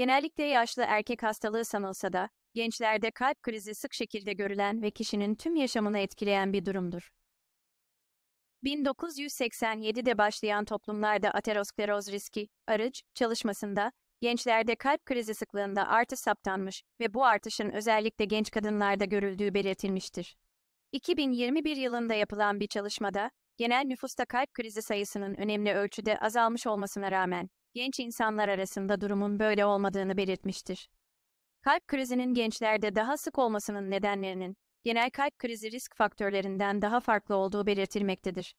Genellikle yaşlı erkek hastalığı sanılsa da, gençlerde kalp krizi sık şekilde görülen ve kişinin tüm yaşamını etkileyen bir durumdur. 1987'de başlayan toplumlarda ateroskleroz riski, arıç, çalışmasında, gençlerde kalp krizi sıklığında artış saptanmış ve bu artışın özellikle genç kadınlarda görüldüğü belirtilmiştir. 2021 yılında yapılan bir çalışmada, genel nüfusta kalp krizi sayısının önemli ölçüde azalmış olmasına rağmen, genç insanlar arasında durumun böyle olmadığını belirtmiştir. Kalp krizinin gençlerde daha sık olmasının nedenlerinin genel kalp krizi risk faktörlerinden daha farklı olduğu belirtilmektedir.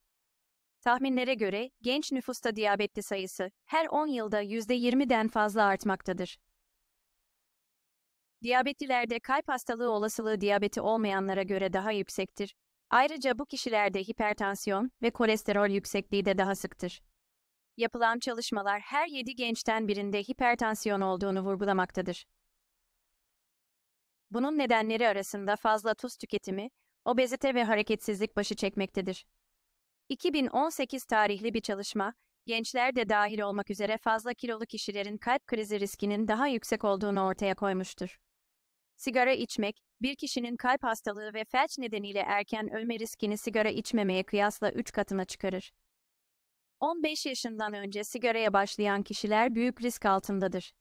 Tahminlere göre genç nüfusta diyabetli sayısı her 10 yılda %20'den fazla artmaktadır. Diyabetlilerde kalp hastalığı olasılığı diyabeti olmayanlara göre daha yüksektir. Ayrıca bu kişilerde hipertansiyon ve kolesterol yüksekliği de daha sıktır. Yapılan çalışmalar her 7 gençten birinde hipertansiyon olduğunu vurgulamaktadır. Bunun nedenleri arasında fazla tuz tüketimi, obezite ve hareketsizlik başı çekmektedir. 2018 tarihli bir çalışma, gençler de dahil olmak üzere fazla kilolu kişilerin kalp krizi riskinin daha yüksek olduğunu ortaya koymuştur. Sigara içmek, bir kişinin kalp hastalığı ve felç nedeniyle erken ölme riskini sigara içmemeye kıyasla 3 katına çıkarır. 15 yaşından önce sigaraya başlayan kişiler büyük risk altındadır.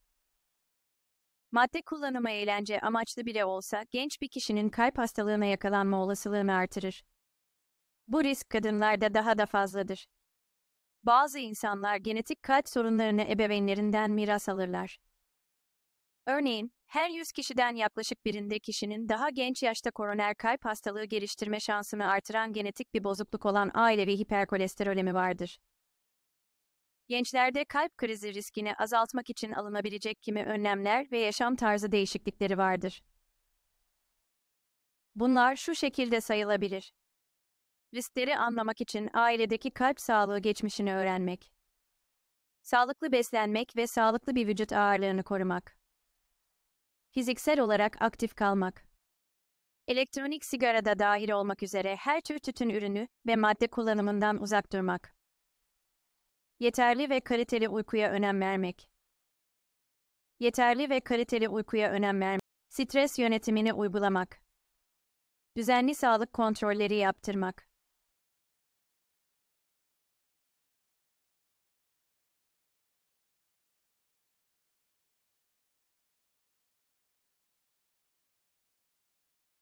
Madde kullanımı eğlence amaçlı bile olsa genç bir kişinin kalp hastalığına yakalanma olasılığını artırır. Bu risk kadınlarda daha da fazladır. Bazı insanlar genetik kalp sorunlarını ebeveynlerinden miras alırlar. Örneğin, her 100 kişiden yaklaşık birinde kişinin daha genç yaşta koroner kalp hastalığı geliştirme şansını artıran genetik bir bozukluk olan ailevi hiperkolesterolemi vardır. Gençlerde kalp krizi riskini azaltmak için alınabilecek kimi önlemler ve yaşam tarzı değişiklikleri vardır. Bunlar şu şekilde sayılabilir. Riskleri anlamak için ailedeki kalp sağlığı geçmişini öğrenmek. Sağlıklı beslenmek ve sağlıklı bir vücut ağırlığını korumak. Fiziksel olarak aktif kalmak. Elektronik sigarada dahil olmak üzere her tür tütün ürünü ve madde kullanımından uzak durmak. Yeterli ve kaliteli uykuya önem vermek. Yeterli ve kaliteli uykuya önem vermek. Stres yönetimini uygulamak. Düzenli sağlık kontrolleri yaptırmak.